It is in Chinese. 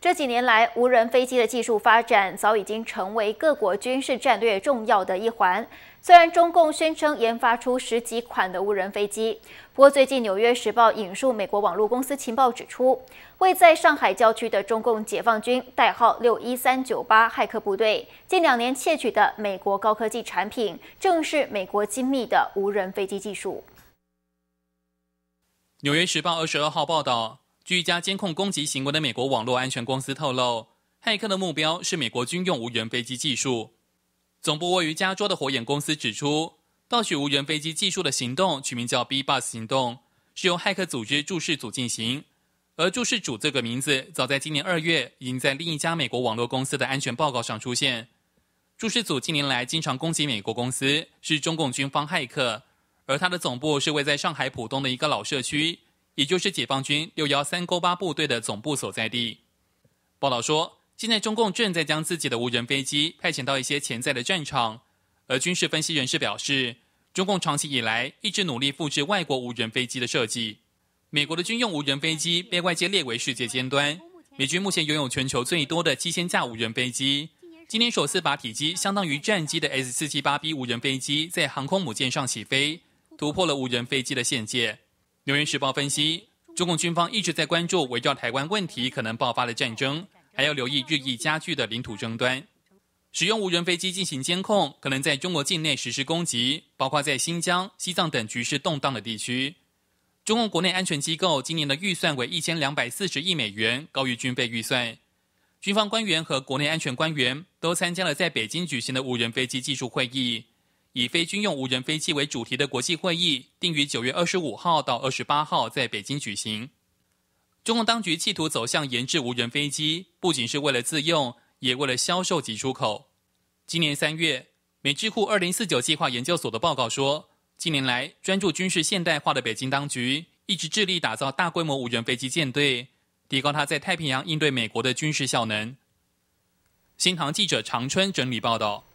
这几年来，无人飞机的技术发展早已经成为各国军事战略重要的一环。虽然中共宣称研发出十几款的无人飞机，不过最近《纽约时报》引述美国网络公司情报指出，位在上海郊区的中共解放军代号“六一三九八”骇客部队近两年窃取的美国高科技产品，正是美国精密的无人飞机技术。《纽约时报》二十二号报道。据一家监控攻击行为的美国网络安全公司透露，骇客的目标是美国军用无人飞机技术。总部位于加州的火眼公司指出，盗取无人飞机技术的行动取名叫 “BBS” 行动，是由骇客组织注释组进行。而“注释组”这个名字早在今年二月已经在另一家美国网络公司的安全报告上出现。注释组近年来经常攻击美国公司，是中共军方骇客，而他的总部是位在上海浦东的一个老社区。也就是解放军六幺三勾八部队的总部所在地。报道说，现在中共正在将自己的无人飞机派遣到一些潜在的战场。而军事分析人士表示，中共长期以来一直努力复制外国无人飞机的设计。美国的军用无人飞机被外界列为世界尖端。美军目前拥有全球最多的七千架无人飞机。今年首次把体积相当于战机的 S 四七八 B 无人飞机在航空母舰上起飞，突破了无人飞机的限界。《纽约时报》分析，中共军方一直在关注围绕台湾问题可能爆发的战争，还要留意日益加剧的领土争端。使用无人飞机进行监控，可能在中国境内实施攻击，包括在新疆、西藏等局势动荡的地区。中共国内安全机构今年的预算为一千两百四十亿美元，高于军费预算。军方官员和国内安全官员都参加了在北京举行的无人飞机技术会议。以非军用无人飞机为主题的国际会议定于九月二十五号到二十八号在北京举行。中共当局企图走向研制无人飞机，不仅是为了自用，也为了销售及出口。今年三月，美智库二零四九计划研究所的报告说，近年来专注军事现代化的北京当局一直致力打造大规模无人飞机舰队，提高它在太平洋应对美国的军事效能。新唐记者常春整理报道。